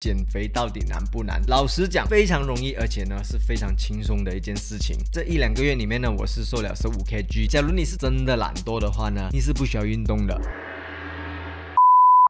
减肥到底难不难？老实讲，非常容易，而且呢是非常轻松的一件事情。这一两个月里面呢，我是瘦了十五 kg。假如你是真的懒惰的话呢，你是不需要运动的。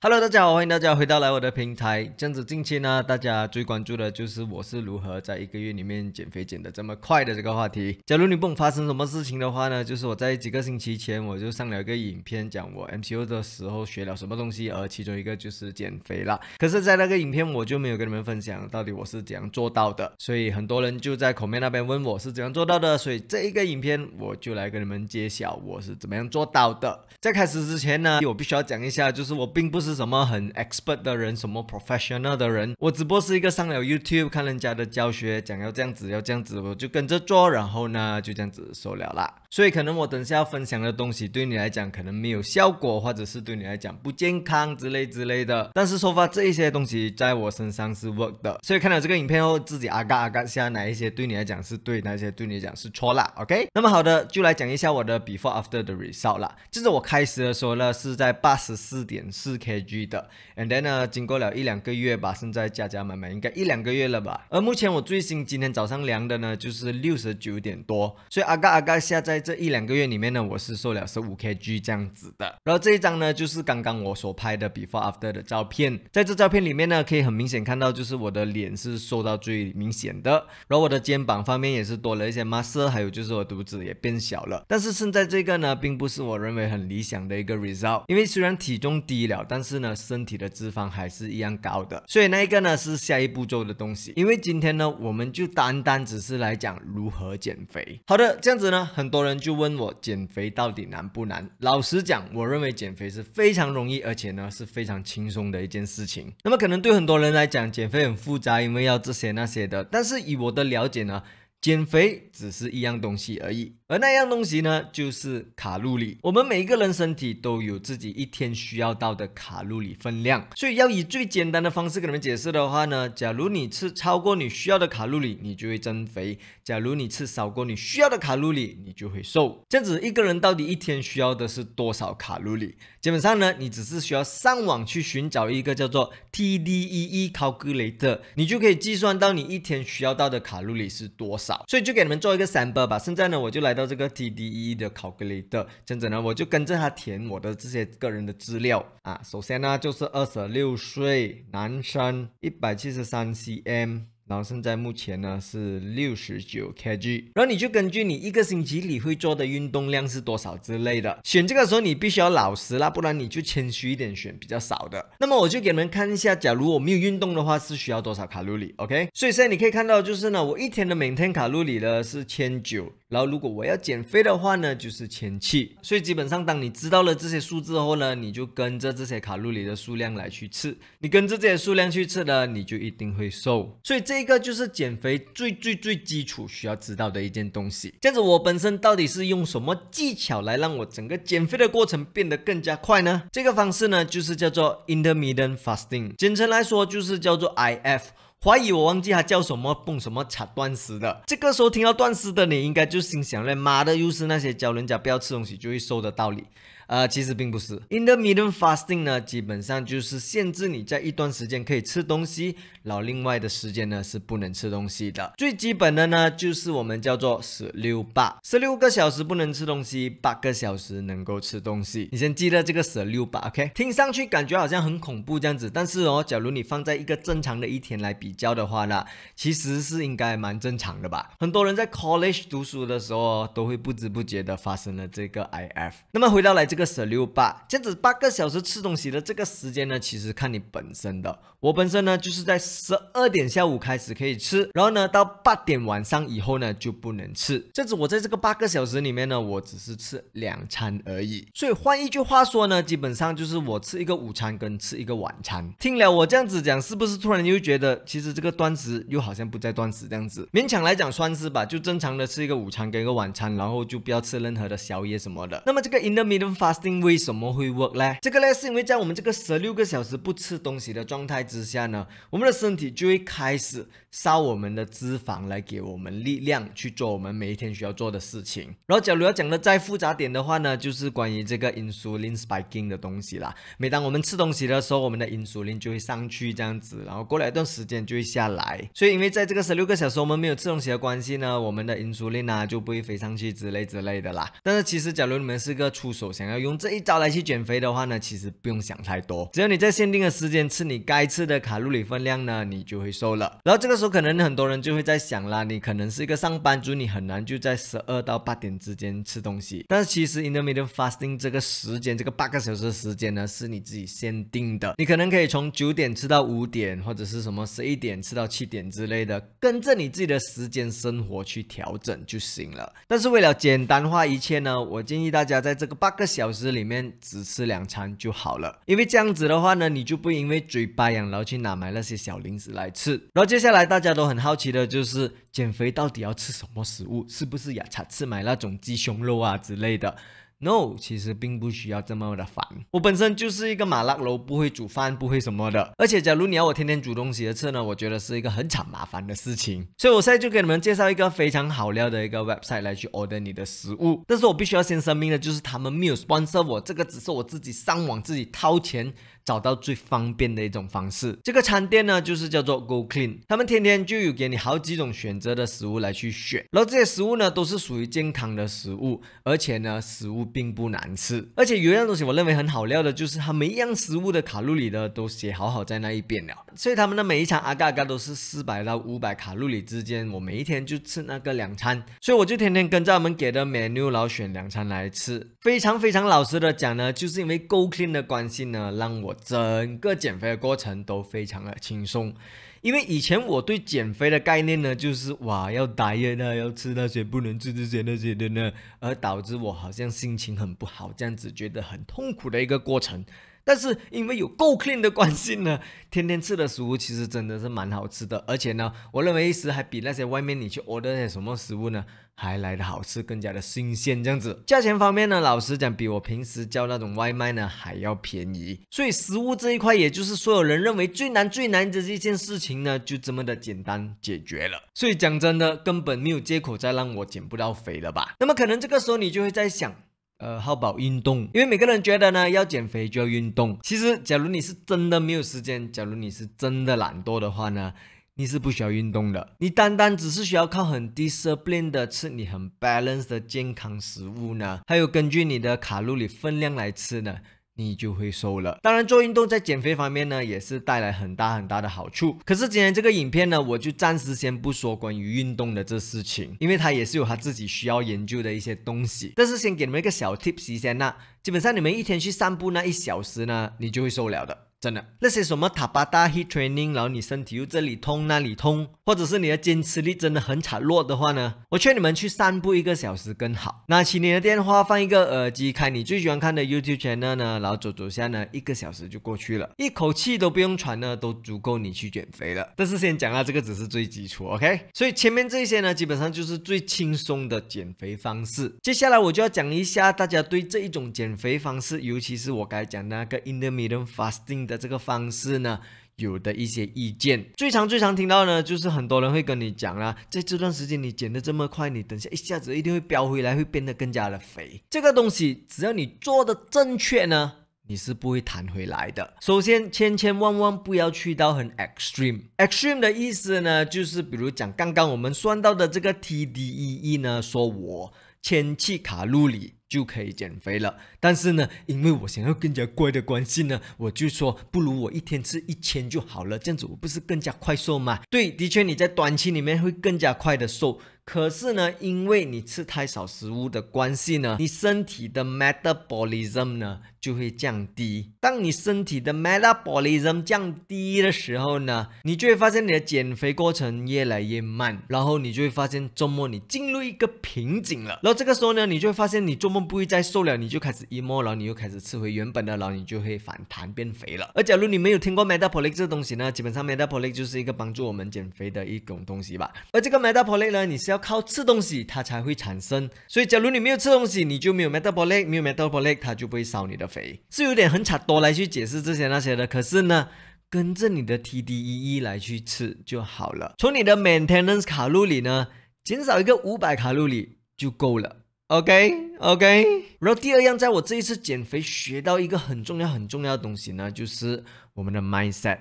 Hello，大家好，欢迎大家回到来我的平台。这样子，近期呢，大家最关注的就是我是如何在一个月里面减肥减的这么快的这个话题。假如你不懂发生什么事情的话呢，就是我在几个星期前我就上了一个影片，讲我 MCU 的时候学了什么东西，而其中一个就是减肥啦。可是，在那个影片我就没有跟你们分享到底我是怎样做到的，所以很多人就在口面那边问我是怎样做到的。所以这一个影片我就来跟你们揭晓我是怎么样做到的。在开始之前呢，我必须要讲一下，就是我并不是。是什么很 expert 的人，什么 professional 的人？我只不过是一个上了 YouTube 看人家的教学，讲要这样子，要这样子，我就跟着做，然后呢，就这样子收了啦。所以可能我等下要分享的东西，对你来讲可能没有效果，或者是对你来讲不健康之类之类的。但是说发这一些东西在我身上是 work 的。所以看了这个影片后，自己阿嘎阿嘎下哪一些对你来讲是对，哪一些对你来讲是错啦。OK，那么好的，就来讲一下我的 before after 的 result 啦。就是我开始的时候呢，是在八十四点四 K。g 的，and then 呢，经过了一两个月吧，现在加加满满应该一两个月了吧。而目前我最新今天早上量的呢，就是六十九点多，所以阿嘎阿嘎现在这一两个月里面呢，我是瘦了十五 k g 这样子的。然后这一张呢，就是刚刚我所拍的 before after 的照片，在这照片里面呢，可以很明显看到，就是我的脸是瘦到最明显的，然后我的肩膀方面也是多了一些 muscle，还有就是我肚子也变小了。但是现在这个呢，并不是我认为很理想的一个 result，因为虽然体重低了，但是是呢，身体的脂肪还是一样高的，所以那一个呢是下一步骤的东西。因为今天呢，我们就单单只是来讲如何减肥。好的，这样子呢，很多人就问我减肥到底难不难？老实讲，我认为减肥是非常容易，而且呢是非常轻松的一件事情。那么可能对很多人来讲，减肥很复杂，因为要这些那些的。但是以我的了解呢，减肥只是一样东西而已。而那样东西呢，就是卡路里。我们每一个人身体都有自己一天需要到的卡路里分量，所以要以最简单的方式给你们解释的话呢，假如你吃超过你需要的卡路里，你就会增肥；假如你吃少过你需要的卡路里，你就会瘦。这样子，一个人到底一天需要的是多少卡路里？基本上呢，你只是需要上网去寻找一个叫做 T D E E calculator，你就可以计算到你一天需要到的卡路里是多少。所以就给你们做一个 sample 吧。现在呢，我就来。到这个 T D E 的考格 t 的，这样子呢，我就跟着他填我的这些个人的资料啊。首先呢，就是二十六岁，男生，一百七十三 cm，然后现在目前呢是六十九 kg，然后你就根据你一个星期你会做的运动量是多少之类的选。这个时候你必须要老实啦，不然你就谦虚一点选比较少的。那么我就给你们看一下，假如我没有运动的话是需要多少卡路里？OK，所以现在你可以看到就是呢，我一天的每天卡路里呢是千九。然后，如果我要减肥的话呢，就是前期。所以基本上，当你知道了这些数字后呢，你就跟着这些卡路里的数量来去吃。你跟着这些数量去吃呢，你就一定会瘦。所以这个就是减肥最最最基础需要知道的一件东西。样子，我本身到底是用什么技巧来让我整个减肥的过程变得更加快呢？这个方式呢，就是叫做 intermittent fasting，简称来说就是叫做 IF。怀疑我忘记他叫什么蹦什么踩断食的，这个时候听到断食的，你应该就心想了：妈的，又是那些教人家不要吃东西就会瘦的道理。啊，其实并不是。In the middle fasting 呢，基本上就是限制你在一段时间可以吃东西，然后另外的时间呢是不能吃东西的。最基本的呢，就是我们叫做十六八，十六个小时不能吃东西，八个小时能够吃东西。你先记得这个十六八，OK？听上去感觉好像很恐怖这样子，但是哦，假如你放在一个正常的一天来比较的话呢，其实是应该蛮正常的吧。很多人在 college 读书的时候，都会不知不觉的发生了这个 IF。那么回到来这。个十六八，这样子八个小时吃东西的这个时间呢，其实看你本身的。我本身呢，就是在十二点下午开始可以吃，然后呢到八点晚上以后呢就不能吃。这样子我在这个八个小时里面呢，我只是吃两餐而已。所以换一句话说呢，基本上就是我吃一个午餐跟吃一个晚餐。听了我这样子讲，是不是突然又觉得其实这个断食又好像不在断食这样子？勉强来讲算是吧，就正常的吃一个午餐跟一个晚餐，然后就不要吃任何的宵夜什么的。那么这个 in t e r middle of 为什么会 work 呢？这个呢，是因为在我们这个十六个小时不吃东西的状态之下呢，我们的身体就会开始烧我们的脂肪来给我们力量去做我们每一天需要做的事情。然后，假如要讲的再复杂点的话呢，就是关于这个 insulin s p i k i n g 的东西啦。每当我们吃东西的时候，我们的 insulin 就会上去，这样子，然后过了一段时间就会下来。所以，因为在这个十六个小时我们没有吃东西的关系呢，我们的 insulin 呢就不会飞上去之类之类的啦。但是，其实假如你们是个初手，想要用这一招来去减肥的话呢，其实不用想太多，只要你在限定的时间吃你该吃的卡路里分量呢，你就会瘦了。然后这个时候可能很多人就会在想啦，你可能是一个上班族，你很难就在十二到八点之间吃东西。但是其实 intermittent fasting 这个时间，这个八个小时时间呢，是你自己限定的，你可能可以从九点吃到五点，或者是什么十一点吃到七点之类的，跟着你自己的时间生活去调整就行了。但是为了简单化一切呢，我建议大家在这个八个小。老师里面只吃两餐就好了，因为这样子的话呢，你就不因为嘴巴痒，然后去哪买那些小零食来吃。然后接下来大家都很好奇的就是，减肥到底要吃什么食物？是不是也常吃买那种鸡胸肉啊之类的？No，其实并不需要这么的烦。我本身就是一个麻辣楼，不会煮饭，不会什么的。而且，假如你要我天天煮东西的吃呢，我觉得是一个很惨麻烦的事情。所以，我现在就给你们介绍一个非常好料的一个 website 来去 order 你的食物。但是我必须要先声明的就是，他们没有 sponsor 我，这个只是我自己上网自己掏钱。找到最方便的一种方式。这个餐店呢，就是叫做 Go Clean，他们天天就有给你好几种选择的食物来去选。然后这些食物呢，都是属于健康的食物，而且呢，食物并不难吃。而且有一样东西，我认为很好料的，就是他们一样食物的卡路里的都写好好在那一边了。所以他们的每一餐阿嘎嘎都是四百到五百卡路里之间。我每一天就吃那个两餐，所以我就天天跟着他们给的 menu 老选两餐来吃。非常非常老实的讲呢，就是因为 Go Clean 的关系呢，让我。整个减肥的过程都非常的轻松，因为以前我对减肥的概念呢，就是哇要打药的，要吃那些不能吃这些那些的呢，而导致我好像心情很不好，这样子觉得很痛苦的一个过程。但是因为有够 clean 的关系呢，天天吃的食物其实真的是蛮好吃的，而且呢，我认为一时还比那些外面你去 order 那什么食物呢，还来的好吃，更加的新鲜这样子。价钱方面呢，老实讲比我平时叫那种外卖呢还要便宜，所以食物这一块，也就是所有人认为最难最难的这一件事情呢，就这么的简单解决了。所以讲真的，根本没有借口再让我减不到肥了吧？那么可能这个时候你就会在想。呃，好，保运动，因为每个人觉得呢，要减肥就要运动。其实，假如你是真的没有时间，假如你是真的懒惰的话呢，你是不需要运动的。你单单只是需要靠很低 discipline 的吃，你很 balanced 的健康食物呢，还有根据你的卡路里分量来吃呢。你就会瘦了。当然，做运动在减肥方面呢，也是带来很大很大的好处。可是今天这个影片呢，我就暂时先不说关于运动的这事情，因为它也是有它自己需要研究的一些东西。但是先给你们一个小 tip s 先，那基本上你们一天去散步那一小时呢，你就会瘦了的。真的，那些什么塔巴达 heat training，然后你身体又这里痛那里痛，或者是你的坚持力真的很差弱的话呢，我劝你们去散步一个小时更好。拿起你的电话，放一个耳机，开你最喜欢看的 YouTube channel 呢，然后走走下呢，一个小时就过去了，一口气都不用喘呢，都足够你去减肥了。但是先讲啊，这个只是最基础，OK？所以前面这些呢，基本上就是最轻松的减肥方式。接下来我就要讲一下大家对这一种减肥方式，尤其是我刚才讲那个 intermittent fasting。的这个方式呢，有的一些意见，最常最常听到呢，就是很多人会跟你讲啦，在这段时间你减的这么快，你等下一下子一定会飙回来，会变得更加的肥。这个东西只要你做的正确呢，你是不会弹回来的。首先，千千万万不要去到很 extreme，extreme 的意思呢，就是比如讲刚刚我们算到的这个 T D E E 呢，说我。千卡路里就可以减肥了，但是呢，因为我想要更加乖的关系呢，我就说不如我一天吃一千就好了，这样子我不是更加快瘦吗？对，的确你在短期里面会更加快的瘦，可是呢，因为你吃太少食物的关系呢，你身体的 metabolism 呢。就会降低。当你身体的 metabolism 降低的时候呢，你就会发现你的减肥过程越来越慢。然后你就会发现周末你进入一个瓶颈了。然后这个时候呢，你就会发现你周末不会再瘦了。你就开始 emo，然后你又开始吃回原本的，然后你就会反弹变肥了。而假如你没有听过 m e t a b o l i c m 这东西呢，基本上 m e t a b o l i c 就是一个帮助我们减肥的一种东西吧。而这个 m e t a b o l i c 呢，你是要靠吃东西它才会产生。所以假如你没有吃东西，你就没有 m e t a b o l i c 没有 m e t a b o l i c 它就不会烧你的。肥是有点很差多来去解释这些那些的。可是呢，跟着你的 TDEE 来去吃就好了。从你的 Maintenance 卡路里呢，减少一个五百卡路里就够了。OK OK。然后第二样，在我这一次减肥学到一个很重要很重要的东西呢，就是我们的 Mindset。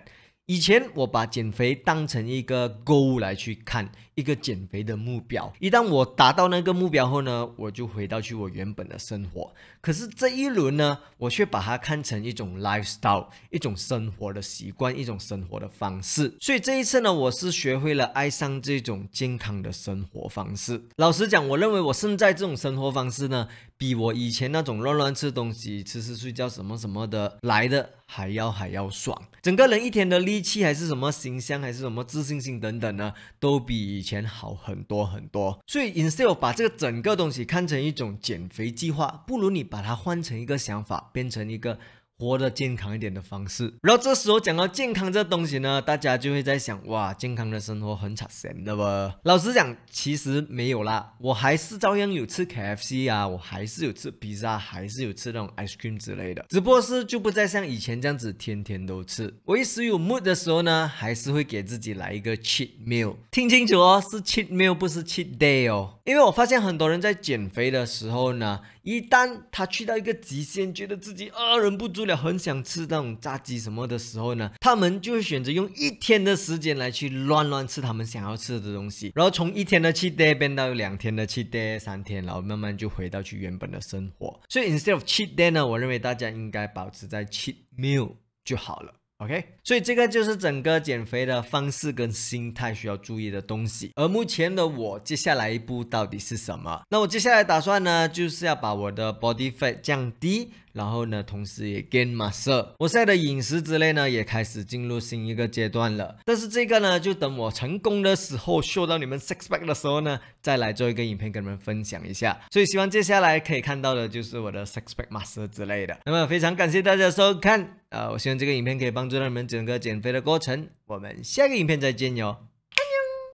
以前我把减肥当成一个 goal 来去看一个减肥的目标，一旦我达到那个目标后呢，我就回到去我原本的生活。可是这一轮呢，我却把它看成一种 lifestyle，一种生活的习惯，一种生活的方式。所以这一次呢，我是学会了爱上这种健康的生活方式。老实讲，我认为我现在这种生活方式呢。比我以前那种乱乱吃东西、吃吃睡觉什么什么的来的还要还要爽，整个人一天的力气还是什么形象还是什么自信心等等呢，都比以前好很多很多。所以，Instil 把这个整个东西看成一种减肥计划，不如你把它换成一个想法，变成一个。活得健康一点的方式。然后这时候讲到健康这东西呢，大家就会在想，哇，健康的生活很惨，知道老实讲，其实没有啦，我还是照样有吃 KFC 啊，我还是有吃披萨，还是有吃那种 ice cream 之类的。只不过是就不再像以前这样子，天天都吃。我一时有 mood 的时候呢，还是会给自己来一个 cheat meal。听清楚哦，是 cheat meal，不是 cheat day 哦。因为我发现很多人在减肥的时候呢。一旦他去到一个极限，觉得自己饿忍不住了，很想吃那种炸鸡什么的时候呢，他们就会选择用一天的时间来去乱乱吃他们想要吃的东西，然后从一天的 cheat day 变到两天的 cheat day，三天，然后慢慢就回到去原本的生活。所以 instead of cheat day 呢，我认为大家应该保持在 cheat meal 就好了。OK，所以这个就是整个减肥的方式跟心态需要注意的东西。而目前的我，接下来一步到底是什么？那我接下来打算呢，就是要把我的 body fat 降低。然后呢，同时也 gain muscle。我现在的饮食之类呢，也开始进入新一个阶段了。但是这个呢，就等我成功的时候，说到你们 expect 的时候呢，再来做一个影片跟你们分享一下。所以希望接下来可以看到的就是我的 expect muscle 之类的。那么非常感谢大家收看啊！我希望这个影片可以帮助到你们整个减肥的过程。我们下个影片再见哟。